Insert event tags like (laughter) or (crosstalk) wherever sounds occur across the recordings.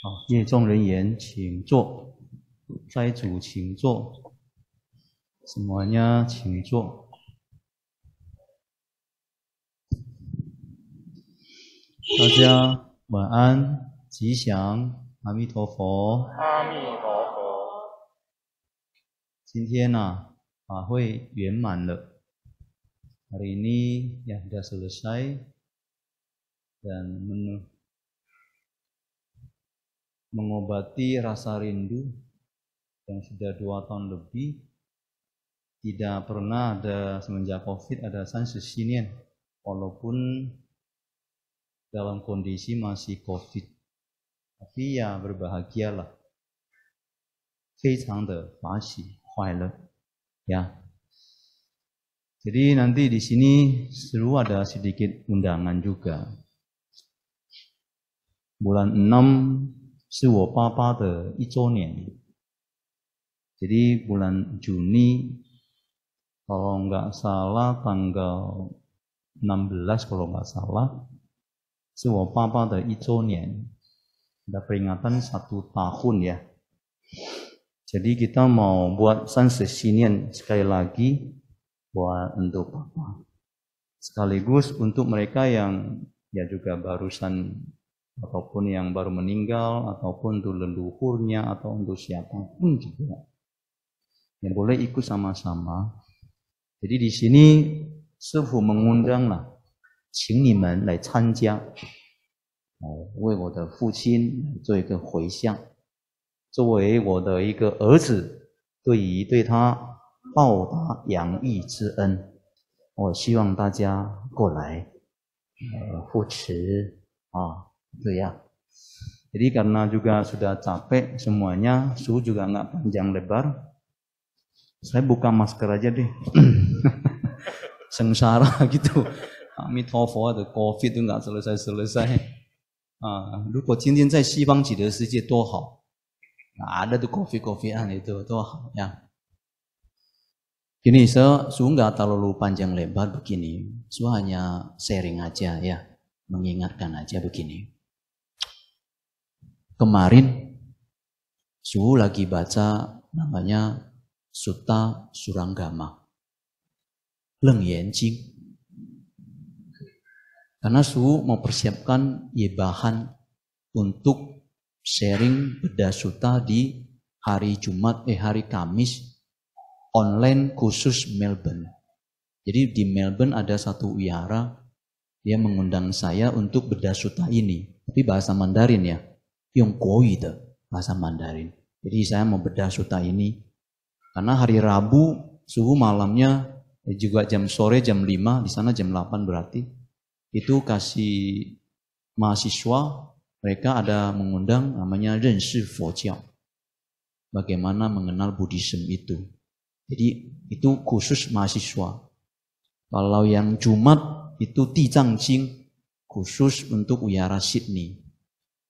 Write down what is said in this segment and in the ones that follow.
好，业众人员请坐，斋主请坐，什么呀？请坐，大家晚安，吉祥，阿弥陀佛，阿弥陀佛，今天呢法会圆满了，阿弥，呀，得瑟得塞，感恩。mengobati rasa rindu yang sudah dua tahun lebih tidak pernah ada semenjak COVID ada San Susinian walaupun dalam kondisi masih COVID. Tapi ya berbahagialah. ya Jadi nanti di sini seru ada sedikit undangan juga. Bulan 6是我爸爸的一周年. Jadi bulan Juni kalau nggak salah tanggal 16 kalau nggak salah, si Papa da Ada peringatan satu tahun ya. Jadi kita mau buat sansesinian sekali lagi buat untuk Papa. Sekaligus untuk mereka yang ya juga barusan ataupun yang baru meninggal ataupun untuk leluhurnya atau untuk siapa pun juga yang boleh ikut sama-sama. jadi di sini 师傅们问讲了，请你们来参加，为我的父亲做一个回向，作为我的一个儿子，对于对他报答养育之恩，我希望大家过来扶持啊。Itu ya. Jadi karena juga sudah capek semuanya, suhu juga nggak panjang lebar. Saya buka masker aja deh. (clears throat) Sengsara gitu. Amit atau COVID itu nggak selesai-selesai. Ah, uh, ada tuh COVID-COVIDan itu tuh ya. Gini, saya so, nggak terlalu panjang lebar begini, so hanya sharing aja ya, mengingatkan aja begini kemarin suhu lagi baca namanya Sutta Suranggama. Leng Yanjing. Karena suhu mau persiapkan ya bahan untuk sharing beda suta di hari Jumat eh hari Kamis online khusus Melbourne. Jadi di Melbourne ada satu wihara dia mengundang saya untuk beda suta ini, tapi bahasa Mandarin ya. 用国语的 bahasa Mandarin. Jadi saya membedah suta ini karena hari Rabu suhu malamnya eh, juga jam sore jam 5 di sana jam 8 berarti itu kasih mahasiswa mereka ada mengundang namanya Renshi Fojiao. Bagaimana mengenal Buddhism itu. Jadi itu khusus mahasiswa. Kalau yang Jumat itu Tijang Jing khusus untuk uyara Sydney.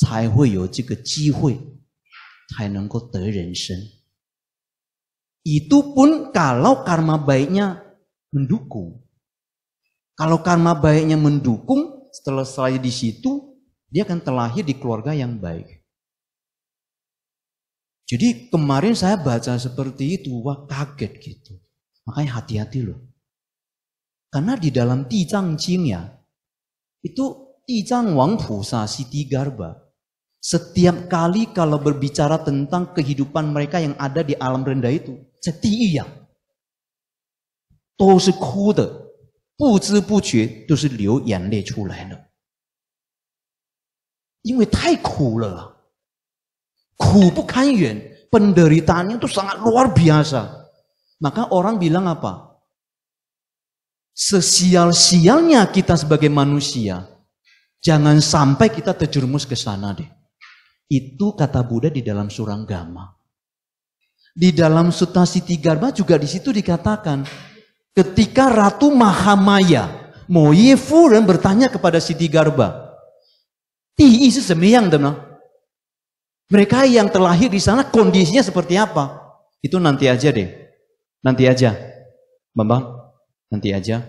才会有这个机会，才能够得人生。Itu pun kalau karma baiknya mendukung. Kalau karma baiknya mendukung, setelah saya di situ, dia akan terlahir di keluarga yang baik. Jadi kemarin saya baca seperti itu, wah kaget gitu. Makanya hati-hati loh. Karena di dalam Tijang Jing ya, itu Tijang Wang Pusa Siti Garba, setiap kali kalau berbicara tentang kehidupan mereka yang ada di alam rendah itu, setiap Penderitaannya itu sangat luar biasa. Maka orang bilang apa? Sesial-sialnya kita sebagai manusia, jangan sampai kita terjerumus ke sana deh. Itu kata Buddha di dalam Suranggama. Di dalam Sutta Garba juga di situ dikatakan ketika Ratu Mahamaya Moye Furen bertanya kepada Siti Sitigarbha. Ti isu semiyang teman, Mereka yang terlahir di sana kondisinya seperti apa? Itu nanti aja deh. Nanti aja. Bambang, nanti aja.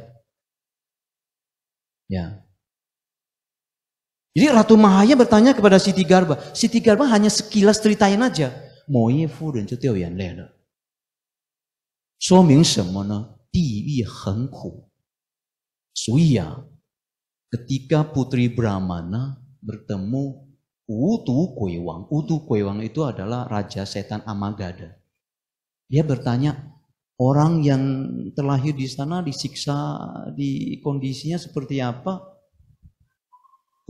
Ya. Jadi Ratu Mahaya bertanya kepada Siti Garba. Siti Garba hanya sekilas ceritain aja. Moye fu ren ya. ketika Putri Brahmana bertemu Utu Kewang. Utu Kewang itu adalah raja setan Amagada. Dia bertanya, orang yang terlahir di sana disiksa di kondisinya seperti apa?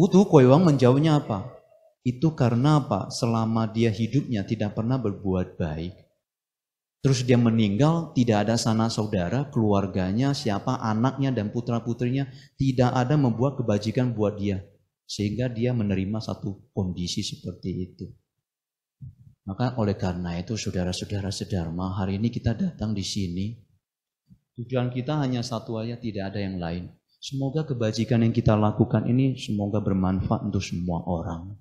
Wudhu Koiwang menjawabnya menjauhnya apa? Itu karena apa? Selama dia hidupnya tidak pernah berbuat baik. Terus dia meninggal, tidak ada sana saudara, keluarganya, siapa, anaknya dan putra-putrinya, tidak ada membuat kebajikan buat dia. Sehingga dia menerima satu kondisi seperti itu. Maka oleh karena itu saudara-saudara sedharma, hari ini kita datang di sini. Tujuan kita hanya satu aja, tidak ada yang lain. Semoga kebajikan yang kita lakukan ini semoga bermanfaat untuk semua orang,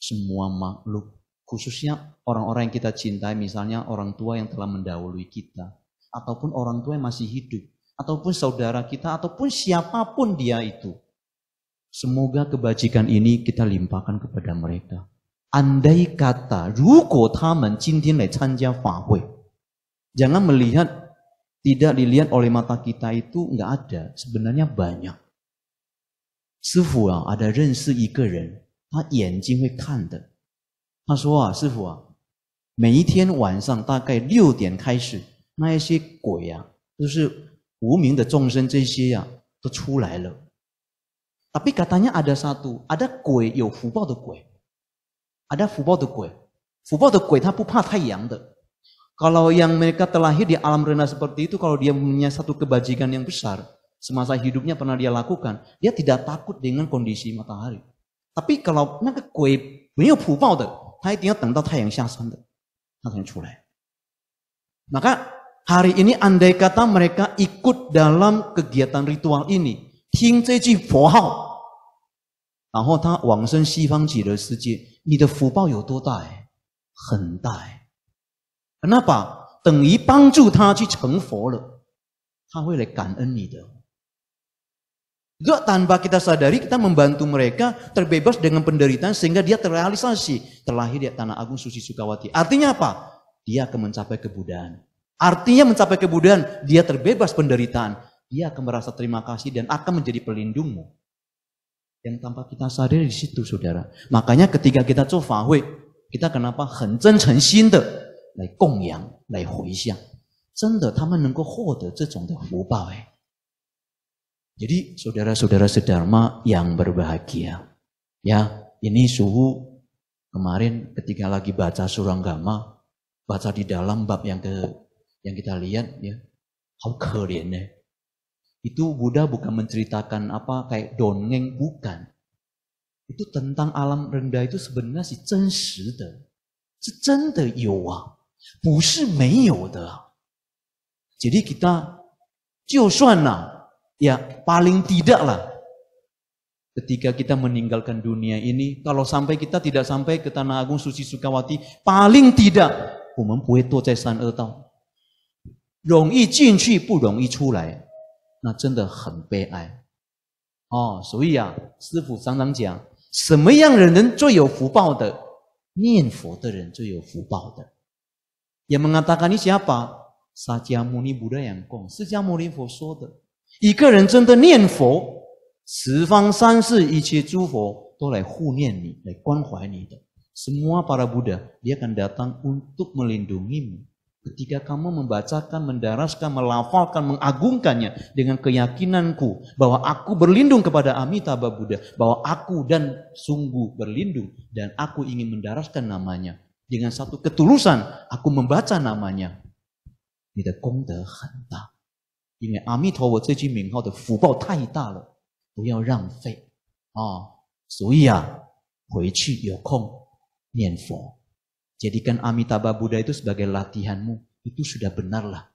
semua makhluk, khususnya orang-orang yang kita cintai, misalnya orang tua yang telah mendahului kita, ataupun orang tua yang masih hidup, ataupun saudara kita, ataupun siapapun dia itu. Semoga kebajikan ini kita limpahkan kepada mereka. Andai kata, jika Jangan melihat tidak dilihat oleh mata kita itu nggak ada sebenarnya banyak，师傅啊，ada 认识一个人，他眼睛会看的，他说啊，师傅啊，每一天晚上大概六点开始，那一些鬼啊，都是无名的众生这些呀，都出来了，tapi katanya ada satu ada 鬼有福报的鬼，ada 福报的鬼，福报的鬼他不怕太阳的。Kalau yang mereka terlahir di alam rendah seperti itu, kalau dia punya satu kebajikan yang besar, semasa hidupnya pernah dia lakukan, dia tidak takut dengan kondisi matahari. Tapi kalau maka hari ini andai kata mereka ikut dalam kegiatan ritual ini, 听这句佛号，然后他往生西方极乐世界，你的福报有多大？哎，很大哎。那把等于帮助他去成佛了，他会来感恩你的。Juga tanpa kita sadari kita membantu mereka terbebas dengan penderitaan sehingga dia terrealisasi terlahir di tanah agung Susi Sukawati. Artinya apa? Dia akan mencapai kebudayaan. Artinya mencapai kebudayaan, dia terbebas penderitaan. Dia akan merasa terima kasih dan akan menjadi pelindungmu. Yang tanpa kita sadari di situ saudara. Makanya ketika kita cofahui, kita kenapa 很真诚心的来供养、来回向，真的他们能够获得这种的福报哎。Jadi saudara-saudara sedharma yang berbahagia, ya ini suhu kemarin ketika lagi baca suranggama, baca di dalam bab yang ke yang kita lihat ya, how keren ya. Itu Buddha bukan menceritakan apa kayak dongeng bukan. Itu tentang alam rendah itu sebenarnya sebenarnya 是真实的，是真的有啊。不是没有的，所以 kita 就算啦，呀，最起码啦，当 kita 我们没有到达净土，最起码，我们能够进入净那真的很悲哀。所以啊，师父常常讲，什么样的人最有福报的？念佛的人最有福报的。Yang mengatakan ini siapa? Sajamuni Buddha yang Kong, Sakyamuni Fo semua para Buddha dia akan datang untuk melindungimu. Ketika kamu membacakan, mendaraskan, melafalkan, mengagungkannya dengan keyakinanku bahwa aku berlindung kepada Amitabha Buddha, bahwa aku dan sungguh berlindung dan aku ingin mendaraskan namanya, dengan satu ketulusan aku membaca namanya，你的功德很大，因为阿弥陀佛这句名号的福报太大了，不要浪费，啊，所以啊，回去有空念佛，姐弟跟阿弥达巴 Buddha 这是作为你练习，它已经真的了，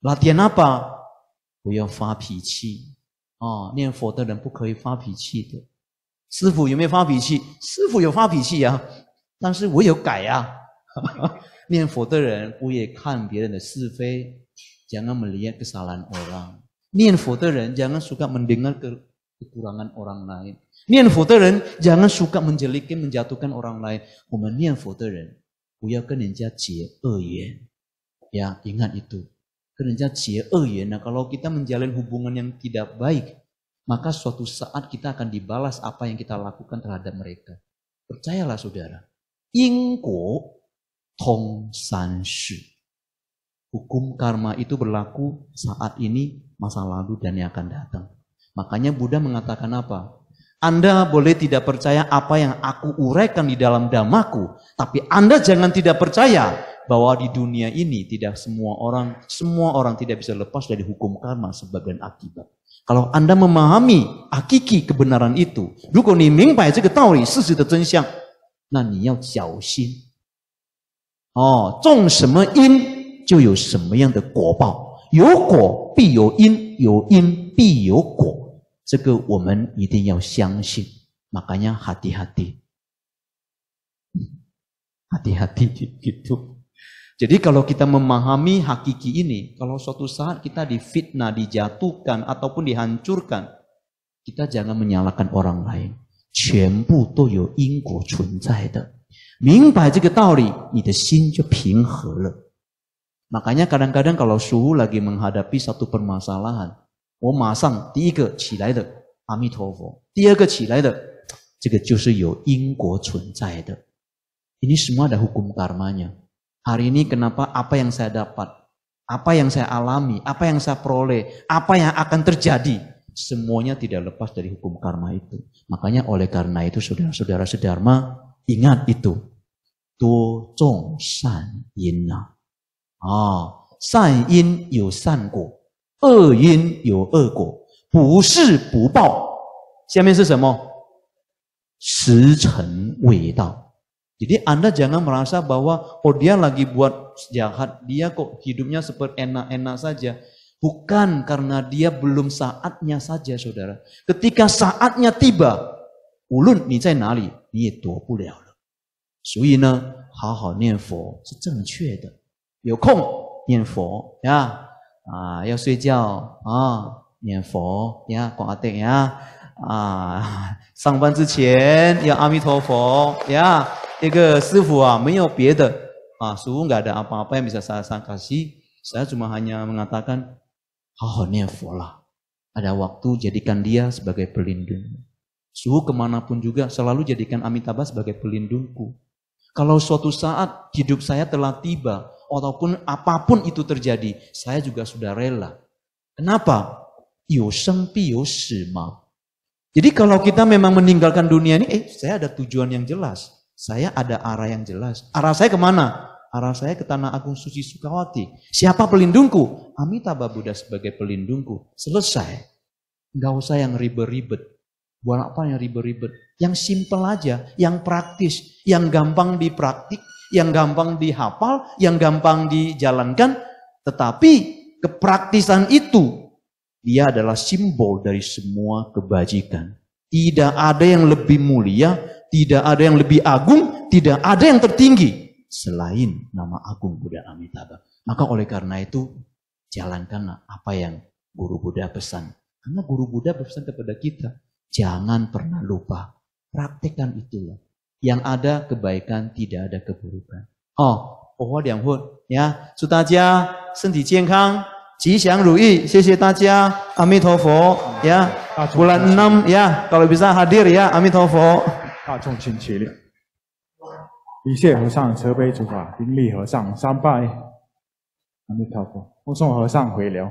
练习什么？发脾气，哦，你发脾气，哦，你发脾气的，师傅有没有发脾气？师傅有发脾气啊。但是我有改呀、啊。念佛的人不也看别人的是非，jangan (laughs) melihat kesalahan orang。念佛的人 jangan suka mendengar ke kekurangan orang lain。念佛的人 jangan suka menjelekin menjatuhkan orang lain。我们念佛的人不要跟人家结恶缘，呀，ingat ya，itu。Karena jia oh kalau kita menjalin hubungan yang tidak baik, maka suatu saat kita akan dibalas apa yang kita lakukan terhadap mereka. Percayalah saudara, 因果通三世，hukum Hukum karma itu berlaku saat ini, masa lalu, dan yang akan datang. Makanya Buddha mengatakan apa? Anda boleh tidak percaya apa yang aku uraikan di dalam damaku, tapi Anda jangan tidak percaya bahwa di dunia ini tidak semua orang, semua orang tidak bisa lepas dari hukum karma sebagian akibat. Kalau Anda memahami akiki kebenaran itu, 如果你明白这个道理，事实的真相，那你要小心哦，种什么因就有什么样的果报，有果必有因，有因必有果，这个我们一定要相信。Makanya hati-hati. Hati-hati (laughs) gitu. Jadi kalau kita memahami hakiki ini, kalau suatu saat kita difitnah, dijatuhkan ataupun dihancurkan, kita jangan menyalahkan orang lain. 全部都有因果存在的。明白这个道理，你的心就平和了。Makanya kadang-kadang kalau suhu lagi menghadapi satu permasalahan, 我马上第一个起来的阿弥陀佛，第二个起来的，这个就是有因果存在的。Ini semua ada hukum karmanya. Hari ini kenapa apa yang saya dapat, apa yang saya alami, apa yang saya peroleh, apa yang akan terjadi, semuanya tidak lepas dari hukum karma itu. Makanya oleh karena itu saudara-saudara sedharma ingat itu. Tu cong san yin na. Ah, san yin yu san guo, E yin yu e guo, bu shi bu bao. Jadi Anda jangan merasa bahwa oh dia lagi buat jahat, dia kok hidupnya seperti enak-enak saja. Bukan karena dia belum saatnya saja saudara. Ketika saatnya tiba, ulun nali, 无论你在哪里，你也躲不了了。所以呢，好好念佛是正确的。有空念佛呀，啊，要睡觉啊，念佛呀，广阿对呀，啊，上班之前要阿弥陀佛呀。这个师傅啊，没有别的啊，师傅 iya, ya. ya, ya. nggak ada apa-apa yang bisa saya kasih. Saya cuma hanya mengatakan 好好念佛啦。Ada oh, ya, Ada waktu jadikan dia sebagai pelindung. Suhu kemanapun juga selalu jadikan Amitabha sebagai pelindungku. Kalau suatu saat hidup saya telah tiba, ataupun apapun itu terjadi, saya juga sudah rela. Kenapa? Yoseng Jadi kalau kita memang meninggalkan dunia ini, eh saya ada tujuan yang jelas. Saya ada arah yang jelas. Arah saya kemana? arah saya ke Tanah Agung Suci Sukawati. Siapa pelindungku? Amitabha Buddha sebagai pelindungku. Selesai. Gak usah yang ribet-ribet. Buat apa yang ribet-ribet? Yang simple aja, yang praktis, yang gampang dipraktik, yang gampang dihafal, yang gampang dijalankan. Tetapi kepraktisan itu, dia adalah simbol dari semua kebajikan. Tidak ada yang lebih mulia, tidak ada yang lebih agung, tidak ada yang tertinggi selain nama agung Buddha Amitabha. Maka oleh karena itu jalankanlah apa yang guru Buddha pesan. Karena guru Buddha pesan kepada kita, jangan pernah lupa. Praktekkan itulah. Yang ada kebaikan, tidak ada keburukan. Oh, oh, yang ya, sutaja, sendi jengkang, Jisiang Rui, sisi Taja, Amitofo, ya. Bulan 6 ya, kalau bisa hadir ya, Amitofo. 大众请起立。一切和尚，慈悲主法，顶礼和尚，三拜，阿弥陀佛，目送和尚回流。